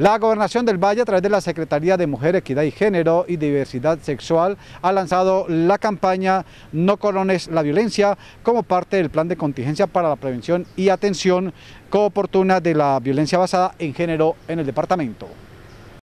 La Gobernación del Valle, a través de la Secretaría de Mujer, Equidad y Género y Diversidad Sexual, ha lanzado la campaña No corones la violencia como parte del plan de contingencia para la prevención y atención cooportuna de la violencia basada en género en el departamento.